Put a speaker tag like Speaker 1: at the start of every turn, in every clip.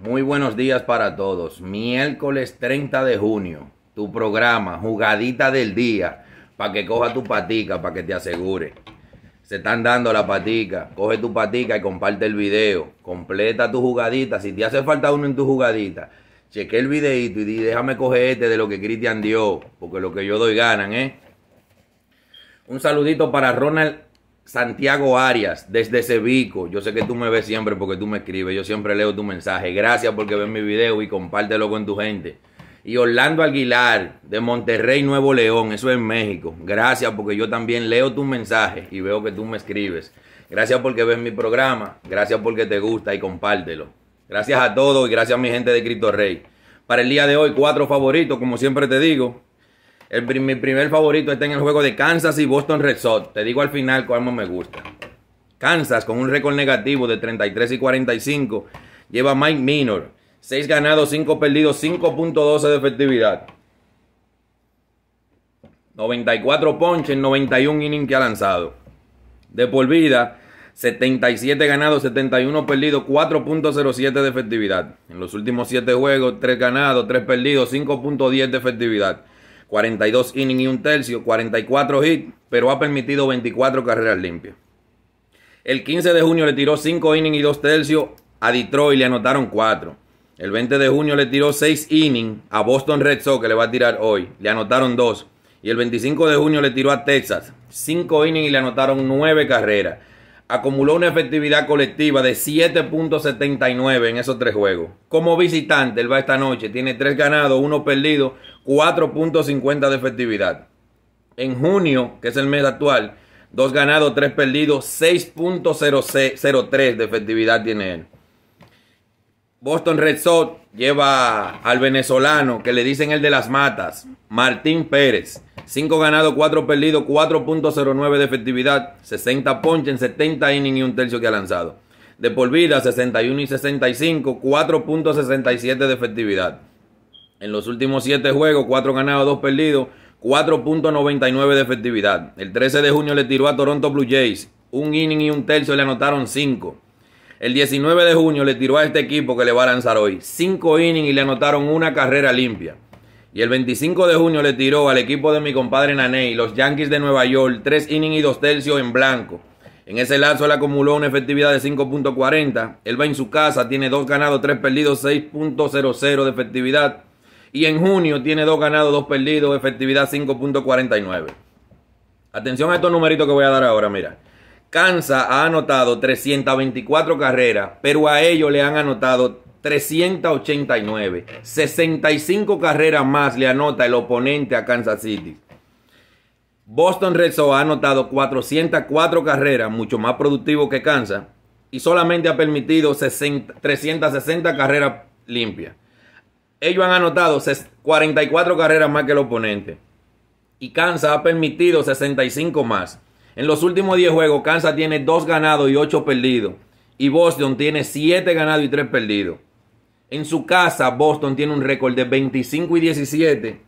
Speaker 1: Muy buenos días para todos. Miércoles 30 de junio, tu programa, jugadita del día, para que coja tu patica, para que te asegure. Se están dando la patica. Coge tu patica y comparte el video. Completa tu jugadita. Si te hace falta uno en tu jugadita, cheque el videito y déjame coger este de lo que Cristian dio, porque lo que yo doy ganan, ¿eh? Un saludito para Ronald Santiago Arias, desde Cevico. Yo sé que tú me ves siempre porque tú me escribes. Yo siempre leo tu mensaje. Gracias porque ves mi video y compártelo con tu gente. Y Orlando Aguilar, de Monterrey, Nuevo León. Eso es México. Gracias porque yo también leo tu mensaje y veo que tú me escribes. Gracias porque ves mi programa. Gracias porque te gusta y compártelo. Gracias a todos y gracias a mi gente de Cristo Rey. Para el día de hoy, cuatro favoritos, como siempre te digo mi primer favorito está en el juego de Kansas y Boston Red Sox. Te digo al final cuál más me gusta. Kansas, con un récord negativo de 33 y 45, lleva Mike Minor. 6 ganados, 5 perdidos, 5.12 de efectividad. 94 ponches, 91 innings que ha lanzado. De por vida, 77 ganados, 71 perdidos, 4.07 de efectividad. En los últimos 7 juegos, 3 ganados, 3 perdidos, 5.10 de efectividad. 42 innings y un tercio, 44 hits, pero ha permitido 24 carreras limpias. El 15 de junio le tiró 5 innings y 2 tercios a Detroit, le anotaron 4. El 20 de junio le tiró 6 innings a Boston Red Sox, que le va a tirar hoy, le anotaron 2. Y el 25 de junio le tiró a Texas 5 innings y le anotaron 9 carreras. Acumuló una efectividad colectiva de 7.79 en esos tres juegos. Como visitante, él va esta noche. Tiene 3 ganados, 1 perdido, 4.50 de efectividad. En junio, que es el mes actual, 2 ganados, 3 perdidos, 6.03 de efectividad tiene él. Boston Red Sox lleva al venezolano que le dicen el de las matas, Martín Pérez. 5 ganados, 4 perdidos, 4.09 de efectividad, 60 ponches en 70 innings y un tercio que ha lanzado. De por vida, 61 y 65, 4.67 de efectividad. En los últimos siete juegos, cuatro ganados, dos perdidos, 4.99 de efectividad. El 13 de junio le tiró a Toronto Blue Jays un inning y un tercio le anotaron 5. El 19 de junio le tiró a este equipo que le va a lanzar hoy 5 innings y le anotaron una carrera limpia. Y el 25 de junio le tiró al equipo de mi compadre Naney, los Yankees de Nueva York, 3 innings y 2 tercios en blanco. En ese lazo él acumuló una efectividad de 5.40. Él va en su casa, tiene 2 ganados, 3 perdidos, 6.00 de efectividad. Y en junio tiene dos ganados, dos perdidos, efectividad 5.49. Atención a estos numeritos que voy a dar ahora, mira. Kansas ha anotado 324 carreras, pero a ellos le han anotado 389. 65 carreras más le anota el oponente a Kansas City. Boston Red Sox ha anotado 404 carreras, mucho más productivo que Kansas, y solamente ha permitido 360 carreras limpias. Ellos han anotado 44 carreras más que el oponente. Y Kansas ha permitido 65 más. En los últimos 10 juegos, Kansas tiene 2 ganados y 8 perdidos. Y Boston tiene 7 ganados y 3 perdidos. En su casa, Boston tiene un récord de 25 y 17.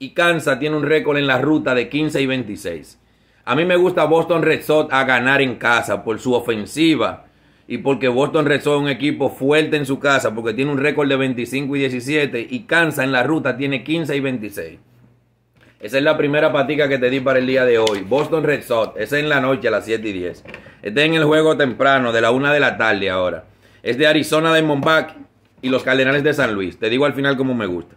Speaker 1: Y Kansas tiene un récord en la ruta de 15 y 26. A mí me gusta Boston Red Sox a ganar en casa por su ofensiva y porque Boston Red Sox es un equipo fuerte en su casa, porque tiene un récord de 25 y 17 y cansa en la ruta tiene 15 y 26. Esa es la primera patica que te di para el día de hoy. Boston Red Sox, esa es en la noche a las 7 y 10. Este es en el juego temprano, de la 1 de la tarde ahora. Es de Arizona de Diamondback y los Cardenales de San Luis. Te digo al final como me gusta.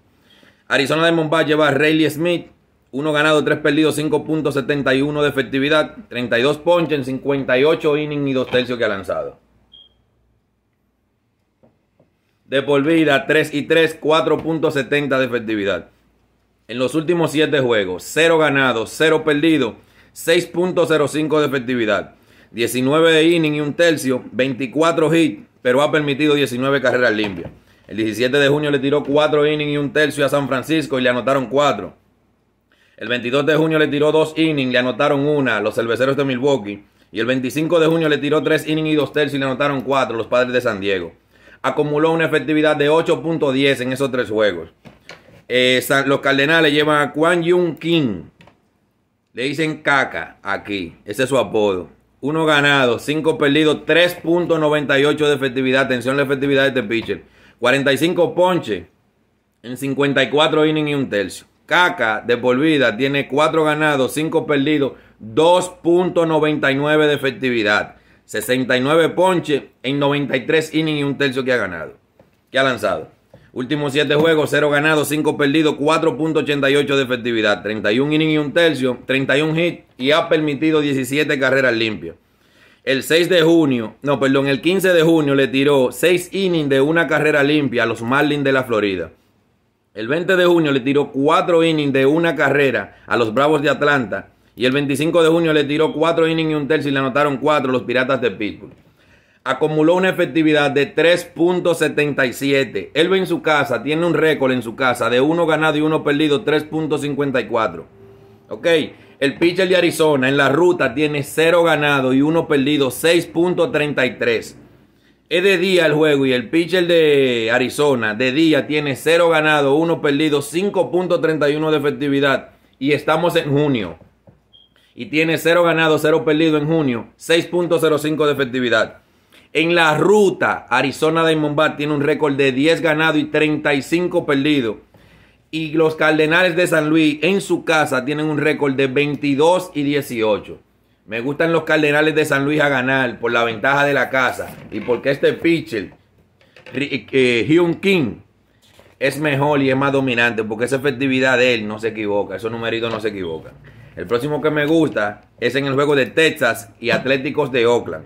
Speaker 1: Arizona Diamondback lleva a Rayleigh Smith, uno ganado, tres perdidos, 5.71 de efectividad, 32 ponches en 58 innings y dos tercios que ha lanzado de por vida, 3 y 3, 4.70 de efectividad. En los últimos 7 juegos, 0 ganado, 0 perdido, 6.05 de efectividad. 19 de inning y un tercio, 24 hits, pero ha permitido 19 carreras limpias. El 17 de junio le tiró 4 innings y un tercio a San Francisco y le anotaron 4. El 22 de junio le tiró 2 innings, le anotaron 1 a los cerveceros de Milwaukee. Y el 25 de junio le tiró 3 innings y 2 tercios y le anotaron 4 a los padres de San Diego acumuló una efectividad de 8.10 en esos tres juegos. Eh, los Cardenales llevan a Kwan Yun King. Le dicen caca aquí. Ese es su apodo. Uno ganado, cinco perdidos, 3.98 de efectividad. Atención a la efectividad de este pitcher. 45 ponches en 54 innings y un tercio. Caca de por vida tiene cuatro ganados, cinco perdidos, 2.99 de efectividad. 69 ponches en 93 innings y un tercio que ha ganado, que ha lanzado. Últimos 7 juegos, 0 ganados, 5 perdidos, 4.88 de efectividad, 31 innings y un tercio, 31 hits y ha permitido 17 carreras limpias. El 6 de junio, no, perdón, el 15 de junio le tiró 6 innings de una carrera limpia a los Marlins de la Florida. El 20 de junio le tiró 4 innings de una carrera a los Bravos de Atlanta y el 25 de junio le tiró 4 innings y un tercio y le anotaron 4 los Piratas de Pittsburgh. Acumuló una efectividad de 3.77. Él ve en su casa, tiene un récord en su casa de 1 ganado y 1 perdido, 3.54. Ok, el pitcher de Arizona en la ruta tiene 0 ganado y 1 perdido, 6.33. Es de día el juego y el pitcher de Arizona de día tiene 0 ganado, 1 perdido, 5.31 de efectividad. Y estamos en junio y tiene 0 ganado, 0 perdido en junio, 6.05 de efectividad. En la ruta, Arizona Diamondback tiene un récord de 10 ganado y 35 perdido. Y los Cardenales de San Luis en su casa tienen un récord de 22 y 18. Me gustan los Cardenales de San Luis a ganar por la ventaja de la casa y porque este pitcher, eh, eh, Hyun King, es mejor y es más dominante porque esa efectividad de él no se equivoca, esos numeritos no se equivocan. El próximo que me gusta es en el juego de Texas y Atléticos de Oakland.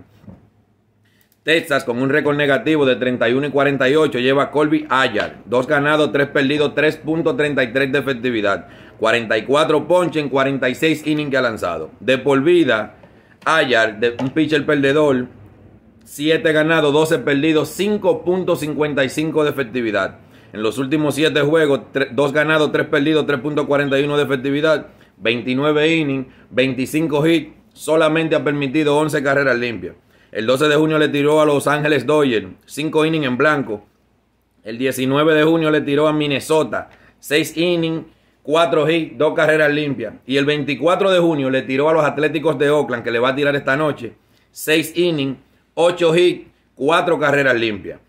Speaker 1: Texas, con un récord negativo de 31 y 48, lleva a Colby Ayar. Dos ganados, tres perdidos, 3.33 de efectividad. 44 ponches en 46 innings que ha lanzado. De por vida, Ayar, de un pitcher perdedor, 7 ganados, 12 perdidos, 5.55 de efectividad. En los últimos 7 juegos, 2 ganados, 3 perdidos, 3.41 de efectividad. 29 innings, 25 hits, solamente ha permitido 11 carreras limpias. El 12 de junio le tiró a Los Ángeles Dodgers, 5 innings en blanco. El 19 de junio le tiró a Minnesota, 6 innings, 4 hits, 2 carreras limpias. Y el 24 de junio le tiró a los Atléticos de Oakland, que le va a tirar esta noche, 6 innings, 8 hits, 4 carreras limpias.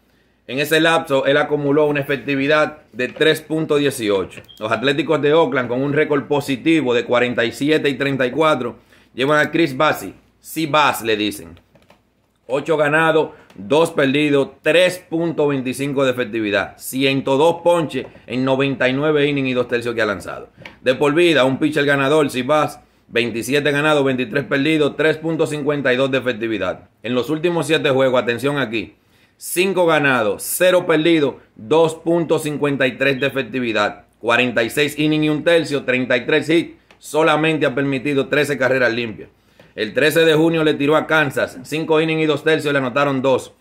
Speaker 1: En ese lapso, él acumuló una efectividad de 3.18. Los Atléticos de Oakland, con un récord positivo de 47 y 34, llevan a Chris Bassi. Si Bass le dicen. 8 ganados, 2 perdidos, 3.25 de efectividad, 102 ponches en 99 innings y 2 tercios que ha lanzado. De por vida, un pitcher ganador, si Bass. 27 ganados, 23 perdidos, 3.52 de efectividad. En los últimos 7 juegos, atención aquí, 5 ganados, 0 perdidos, 2.53 de efectividad, 46 innings y un tercio, 33 hits, solamente ha permitido 13 carreras limpias. El 13 de junio le tiró a Kansas, 5 innings y 2 tercios, le anotaron 2.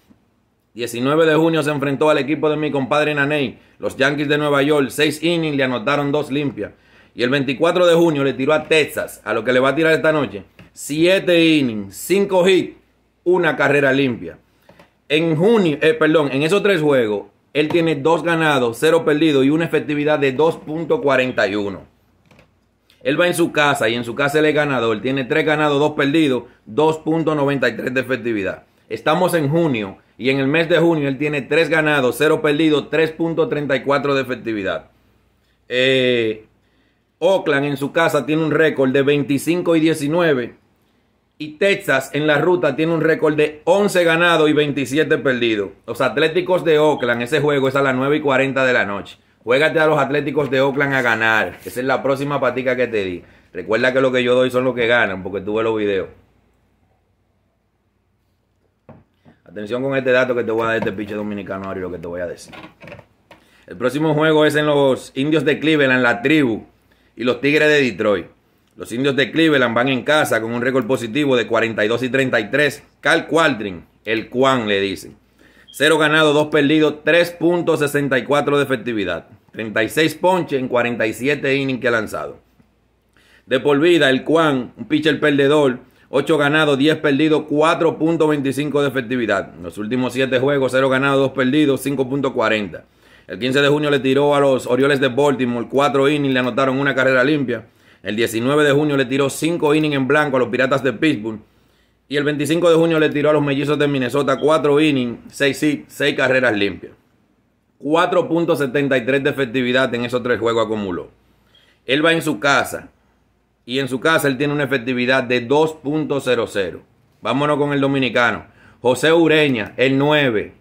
Speaker 1: 19 de junio se enfrentó al equipo de mi compadre Naney, los Yankees de Nueva York, 6 innings, le anotaron 2 limpias. Y el 24 de junio le tiró a Texas, a lo que le va a tirar esta noche, 7 innings, 5 hits, una carrera limpia. En junio, eh, perdón, en esos tres juegos, él tiene dos ganados, cero perdidos y una efectividad de 2.41. Él va en su casa y en su casa él es él Tiene tres ganados, dos perdidos, 2.93 de efectividad. Estamos en junio y en el mes de junio él tiene tres ganados, cero perdidos, 3.34 de efectividad. Eh, Oakland en su casa tiene un récord de 25 y 19 y Texas en la ruta tiene un récord de 11 ganados y 27 perdidos. Los Atléticos de Oakland, ese juego es a las 9 y 40 de la noche. Juégate a los Atléticos de Oakland a ganar. Esa es la próxima patica que te di. Recuerda que lo que yo doy son los que ganan, porque tú ves los videos. Atención con este dato que te voy a dar este pinche dominicano ahora y lo que te voy a decir. El próximo juego es en los indios de Cleveland, la tribu, y los tigres de Detroit. Los indios de Cleveland van en casa con un récord positivo de 42 y 33. Cal Qualtrin, el Quan, le dice. 0 ganado, 2 perdidos, 3.64 de efectividad. 36 ponches en 47 innings que ha lanzado. De por vida, el cuán, un pitcher perdedor, 8 ganados, 10 perdidos, 4.25 de efectividad. los últimos 7 juegos, 0 ganado, 2 perdidos, 5.40. El 15 de junio le tiró a los Orioles de Baltimore 4 innings, le anotaron una carrera limpia. El 19 de junio le tiró 5 innings en blanco a los Piratas de Pittsburgh. Y el 25 de junio le tiró a los Mellizos de Minnesota 4 innings, 6 hits, 6 carreras limpias. 4.73 de efectividad en esos tres juegos acumuló. Él va en su casa. Y en su casa él tiene una efectividad de 2.00. Vámonos con el dominicano. José Ureña, el 9.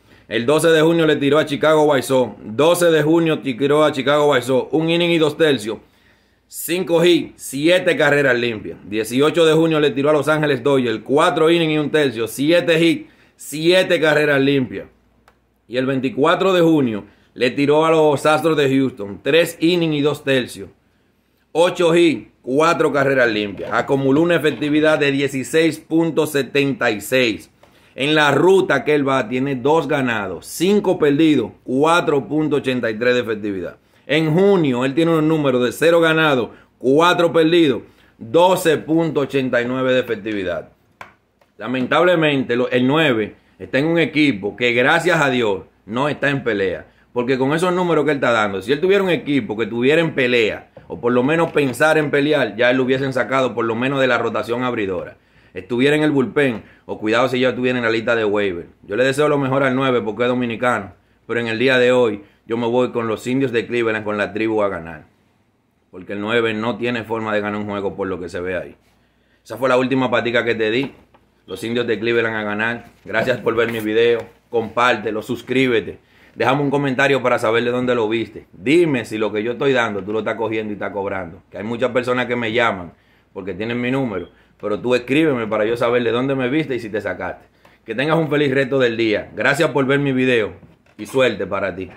Speaker 1: El 12 de junio le tiró a Chicago White 12 de junio tiró a Chicago White Sox. Un inning y dos tercios. 5 hits, 7 carreras limpias. 18 de junio le tiró a Los Ángeles Dodgers. 4 inning y un tercio. 7 hits, 7 carreras limpias. Y el 24 de junio le tiró a los Astros de Houston. 3 innings y dos tercios. 8 hits, 4 carreras limpias. Acumuló una efectividad de 16.76. En la ruta que él va, tiene dos ganados, cinco perdidos, 4.83 de efectividad. En junio, él tiene un número de 0 ganados, 4 perdidos, 12.89 de efectividad. Lamentablemente, el 9 está en un equipo que, gracias a Dios, no está en pelea. Porque con esos números que él está dando, si él tuviera un equipo que tuviera en pelea, o por lo menos pensar en pelear, ya lo hubiesen sacado por lo menos de la rotación abridora estuviera en el bullpen, o cuidado si ya estuviera en la lista de waiver. Yo le deseo lo mejor al 9 porque es dominicano, pero en el día de hoy yo me voy con los indios de Cleveland, con la tribu a ganar. Porque el 9 no tiene forma de ganar un juego por lo que se ve ahí. Esa fue la última patica que te di. Los indios de Cleveland a ganar. Gracias por ver mi video. Compártelo, suscríbete. Déjame un comentario para saber de dónde lo viste. Dime si lo que yo estoy dando tú lo estás cogiendo y estás cobrando. Que hay muchas personas que me llaman porque tienen mi número pero tú escríbeme para yo saber de dónde me viste y si te sacaste. Que tengas un feliz resto del día. Gracias por ver mi video y suerte para ti.